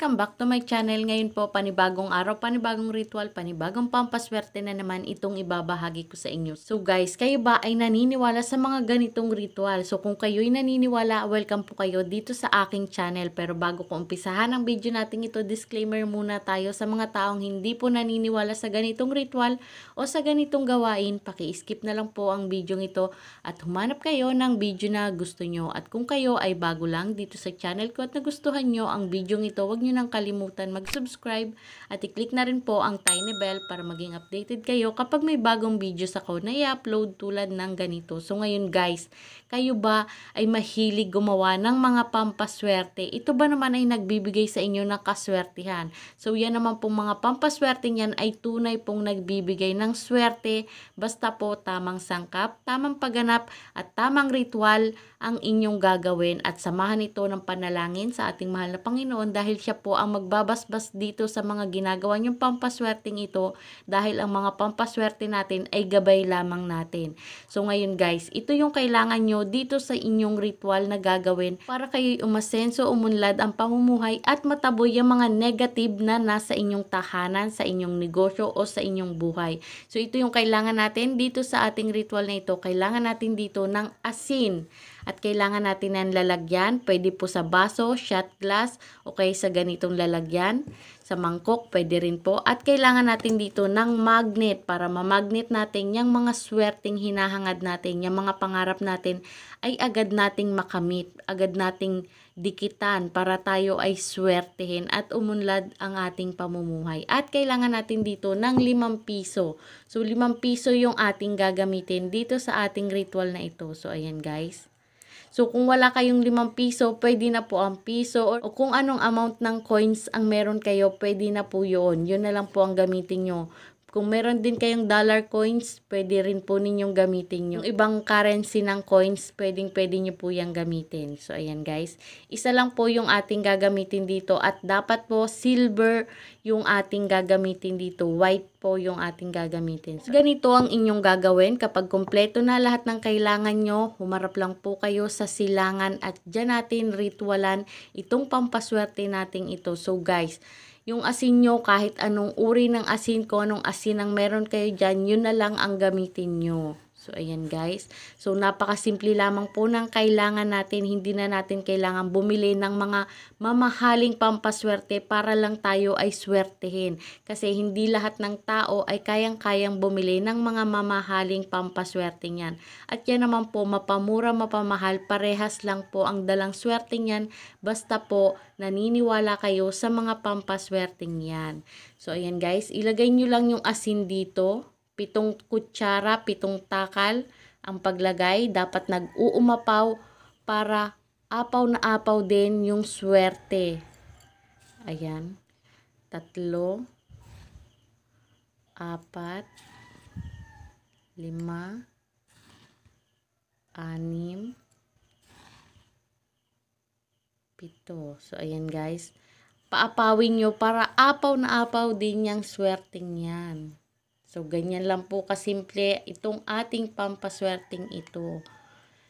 welcome back to my channel. Ngayon po, panibagong araw, panibagong ritual, panibagong pampaswerte na naman itong ibabahagi ko sa inyo. So guys, kayo ba ay naniniwala sa mga ganitong ritual? So kung kayo'y naniniwala, welcome po kayo dito sa aking channel. Pero bago ko umpisahan ang video natin ito, disclaimer muna tayo sa mga taong hindi po naniniwala sa ganitong ritual o sa ganitong gawain. Paki-skip na lang po ang video ito at humanap kayo ng video na gusto nyo. At kung kayo ay bago lang dito sa channel ko at nagustuhan nyo ang video ito, huwag nyo nyo nang kalimutan mag-subscribe at i-click na rin po ang tiny bell para maging updated kayo kapag may bagong videos ako na i-upload tulad ng ganito. So ngayon guys, kayo ba ay mahilig gumawa ng mga pampaswerte? Ito ba naman ay nagbibigay sa inyo ng kaswertihan? So yan naman pong mga pampaswerte niyan ay tunay pong nagbibigay ng swerte basta po tamang sangkap, tamang pagganap at tamang ritual ang inyong gagawin at samahan ito ng panalangin sa ating mahal na Panginoon dahil siya po ang magbabasbas dito sa mga ginagawa niyong pampaswerteng ito dahil ang mga pampaswerte natin ay gabay lamang natin. So ngayon guys, ito yung kailangan nyo dito sa inyong ritual na gagawin para kayo umasenso, umunlad ang pamumuhay at mataboy yung mga negative na nasa inyong tahanan, sa inyong negosyo o sa inyong buhay. So ito yung kailangan natin dito sa ating ritual na ito. Kailangan natin dito ng asin. At kailangan natin ng lalagyan. Pwede po sa baso, shot glass, okay sa ganitong lalagyan. Sa mangkok, pwede rin po. At kailangan natin dito ng magnet para mamagnet natin yung mga swerteng hinahangad natin, yung mga pangarap natin ay agad nating makamit, agad nating dikitan para tayo ay swertehin at umunlad ang ating pamumuhay. At kailangan natin dito ng limang piso. So, limang piso yung ating gagamitin dito sa ating ritual na ito. So, ayan guys. So kung wala kayong limang piso, pwede na po ang piso o kung anong amount ng coins ang meron kayo, pwede na po yun. Yun na lang po ang gamitin nyo. Kung meron din kayong dollar coins, pwede rin po ninyong gamitin yung ibang currency ng coins, pwedeng pwede nyo po yung gamitin. So, ayan guys. Isa lang po yung ating gagamitin dito at dapat po silver yung ating gagamitin dito. White po yung ating gagamitin. So, ganito ang inyong gagawin. Kapag kompleto na lahat ng kailangan nyo, humarap lang po kayo sa silangan at dyan natin ritualan itong pampaswerte natin ito. So, guys, yung asin nyo, kahit anong uri ng asin, ko anong asin ang meron kayo dyan, yun na lang ang gamitin nyo. So, ayan guys. So, napakasimple lamang po ng kailangan natin. Hindi na natin kailangan bumili ng mga mamahaling pampaswerte para lang tayo ay swertehin. Kasi hindi lahat ng tao ay kayang-kayang bumili ng mga mamahaling pampaswerte niyan. At yan naman po, mapamura, mapamahal, parehas lang po ang dalang swerte niyan. Basta po, naniniwala kayo sa mga pampaswerte niyan. So, ayan guys. Ilagay nyo lang yung asin dito pitong kutsara, pitong takal ang paglagay. Dapat nag-uumapaw para apaw na apaw din yung swerte. Ayan. Tatlo. Apat. Lima. Anim. Pito. So, ayan guys. Paapawin nyo para apaw na apaw din yung swerte niyan. So, ganyan lang po kasimple itong ating pampaswerting ito.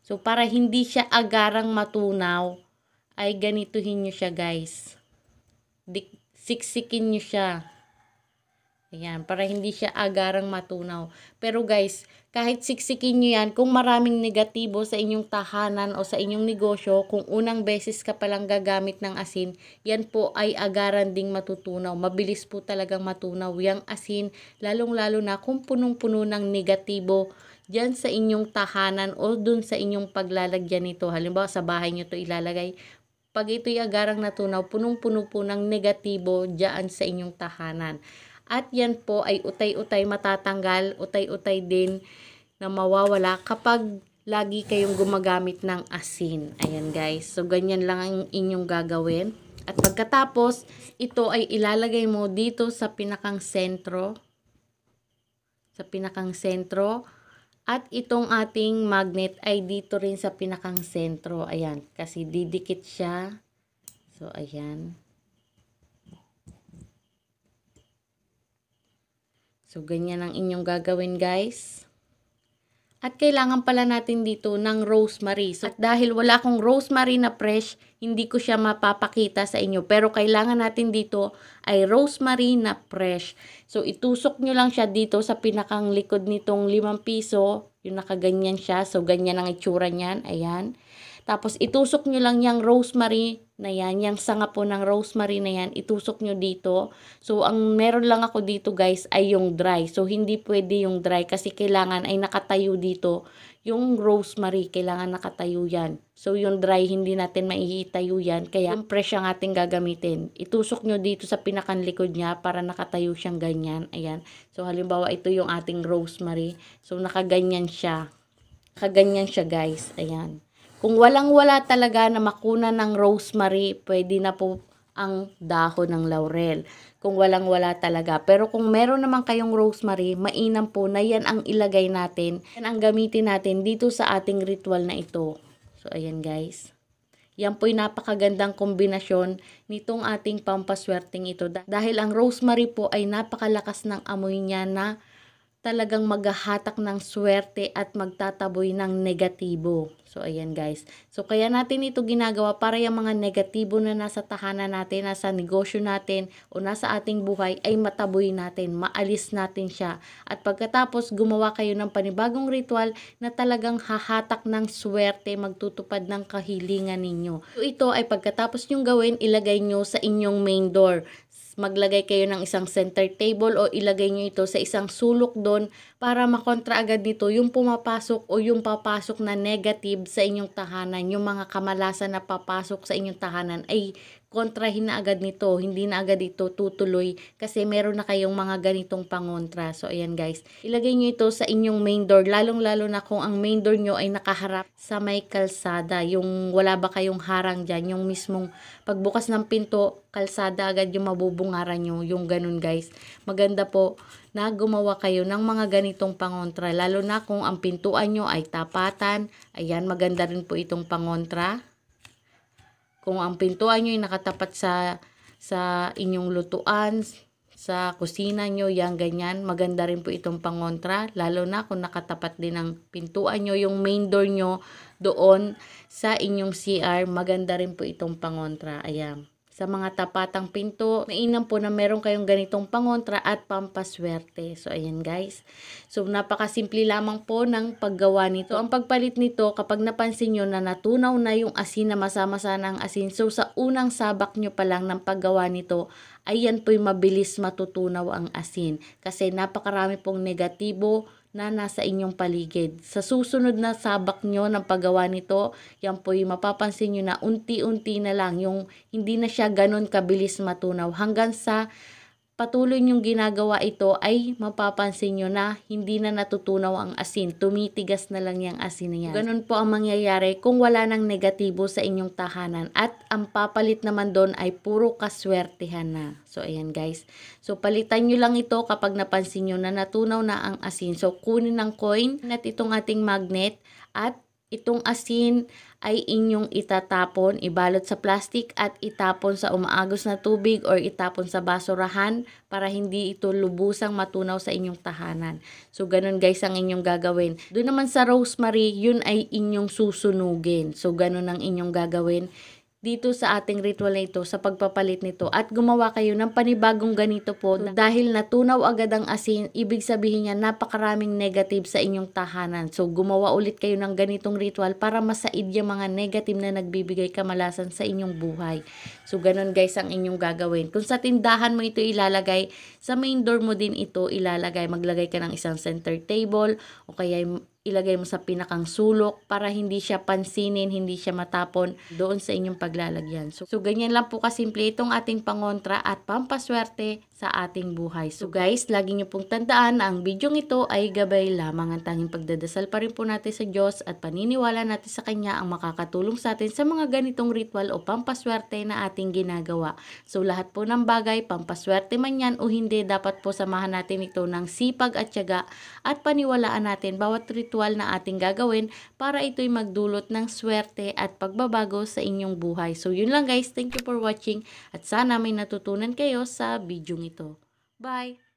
So, para hindi siya agarang matunaw, ay ganituhin nyo siya guys. siksikin nyo siya. Ayan, para hindi siya agarang matunaw. Pero guys, kahit siksikin nyo yan, kung maraming negatibo sa inyong tahanan o sa inyong negosyo, kung unang beses ka palang gagamit ng asin, yan po ay agaran ding matutunaw. Mabilis po talagang matunaw yung asin, lalong-lalo na kung punong-puno ng negatibo dyan sa inyong tahanan o dun sa inyong paglalagyan nito. Halimbawa, sa bahay nyo to ilalagay, pag ito'y agarang natunaw, punong-puno po ng negatibo dyan sa inyong tahanan. At yan po ay utay-utay matatanggal, utay-utay din na mawawala kapag lagi kayong gumagamit ng asin. Ayan guys. So, ganyan lang ang inyong gagawin. At pagkatapos, ito ay ilalagay mo dito sa pinakang sentro. Sa pinakang sentro. At itong ating magnet ay dito rin sa pinakang sentro. Ayan. Kasi didikit siya. So, ayan. So, ganyan ang inyong gagawin guys. At kailangan pala natin dito ng rosemary. So, at dahil wala akong rosemary na fresh, hindi ko siya mapapakita sa inyo. Pero kailangan natin dito ay rosemary na fresh. So, itusok nyo lang siya dito sa pinakang likod nitong limang piso. Yung nakaganyan siya. So, ganyan ang itsura niyan. Ayan. Tapos itusok nyo lang yung rosemary na yan, yung sanga po ng rosemary na yan, itusok nyo dito. So, ang meron lang ako dito guys ay yung dry. So, hindi pwede yung dry kasi kailangan ay nakatayo dito. Yung rosemary, kailangan nakatayo yan. So, yung dry, hindi natin maihitayo yan. Kaya, yung fresh ang ating gagamitin. Itusok nyo dito sa pinakanlikod niya para nakatayo siyang ganyan. Ayan. So, halimbawa, ito yung ating rosemary. So, nakaganyan siya. Kaganyan siya guys. Ayan. Kung walang-wala talaga na makuna ng rosemary, pwede na po ang dahon ng laurel. Kung walang-wala talaga. Pero kung meron naman kayong rosemary, mainam po na yan ang ilagay natin. Yan ang gamitin natin dito sa ating ritual na ito. So, ayan guys. Yan po'y napakagandang kombinasyon nitong ating pampaswerteng ito. Dahil ang rosemary po ay napakalakas ng amoy niya na talagang maghahatak ng swerte at magtataboy ng negatibo. So, ayan guys. So, kaya natin ito ginagawa para yung mga negatibo na nasa tahanan natin, nasa negosyo natin, o nasa ating buhay ay mataboy natin, maalis natin siya. At pagkatapos, gumawa kayo ng panibagong ritual na talagang hahatak ng swerte, magtutupad ng kahilingan ninyo. So, ito ay pagkatapos nyong gawin, ilagay nyo sa inyong main door maglagay kayo ng isang center table o ilagay nyo ito sa isang sulok doon para makontra agad dito yung pumapasok o yung papasok na negative sa inyong tahanan. Yung mga kamalasan na papasok sa inyong tahanan ay kontrahin na agad nito. Hindi na agad ito tutuloy kasi meron na kayong mga ganitong pangontra. So, ayan guys. Ilagay nyo ito sa inyong main door. Lalong-lalo na kung ang main door nyo ay nakaharap sa may kalsada. Yung wala ba kayong harang dyan. Yung mismong pagbukas ng pinto, kalsada agad yung mabubungaran nyo. Yung ganun guys. Maganda po na gumawa kayo ng mga ganitong pangontra. Lalo na kung ang pintuan nyo ay tapatan. Ayan, maganda rin po itong pangontra. Kung ang pintuan nyo ay nakatapat sa, sa inyong lutuan, sa kusina nyo, yan ganyan, maganda rin po itong pangontra. Lalo na kung nakatapat din ang pintuan nyo, yung main door nyo doon sa inyong CR, maganda rin po itong pangontra. Ayan sa mga tapatang pinto. Mainam po na meron kayong ganitong pangontra at pampaswerte. So, ayan guys. So, napakasimple lamang po ng paggawa nito. So, ang pagpalit nito, kapag napansin nyo na natunaw na yung asin na masama sana ang asin, so sa unang sabak nyo pa lang ng paggawa nito, ayan po'y mabilis matutunaw ang asin. Kasi napakarami pong negatibo na nasa inyong paligid. Sa susunod na sabak nyo ng paggawa nito, yan po yung mapapansin nyo na unti-unti na lang, yung hindi na siya ganun kabilis matunaw hanggang sa patuloy niyong ginagawa ito ay mapapansin nyo na hindi na natutunaw ang asin. Tumitigas na lang yung asin na Ganun po ang mangyayari kung wala ng negatibo sa inyong tahanan. At ang papalit naman doon ay puro kaswertihan na. So, ayan guys. So, palitan nyo lang ito kapag napansin nyo na natunaw na ang asin. So, kunin ang coin at itong ating magnet at Itong asin ay inyong itatapon, ibalot sa plastic at itapon sa umaagos na tubig or itapon sa basurahan para hindi ito lubusang matunaw sa inyong tahanan. So, ganun guys ang inyong gagawin. Doon naman sa rosemary, yun ay inyong susunugin. So, ganun ang inyong gagawin dito sa ating ritual na ito sa pagpapalit nito at gumawa kayo ng panibagong ganito po dahil natunaw agad ang asin, ibig sabihin niya napakaraming negative sa inyong tahanan. So gumawa ulit kayo ng ganitong ritual para masaid yung mga negative na nagbibigay kamalasan sa inyong buhay. So ganun guys ang inyong gagawin. Kung sa tindahan mo ito ilalagay, sa main door mo din ito ilalagay. Maglagay ka ng isang center table o kaya ilagay mo sa pinakang sulok para hindi siya pansinin, hindi siya matapon doon sa inyong paglalagyan. So, so ganyan lang po kasimple itong ating pangontra at pampaswerte sa ating buhay. So guys, lagi nyo pong tandaan na ang video ito ay gabay lamang ang tanging pagdadasal pa rin po natin sa Diyos at paniniwala natin sa Kanya ang makakatulong sa atin sa mga ganitong ritual o pampaswerte na ating ginagawa. So lahat po ng bagay, pampaswerte man yan o hindi, dapat po samahan natin ito ng sipag at syaga at paniwalaan natin bawat ritual ritual na ating gagawin para ito'y magdulot ng swerte at pagbabago sa inyong buhay. So yun lang guys, thank you for watching at sana may natutunan kayo sa video ito. Bye!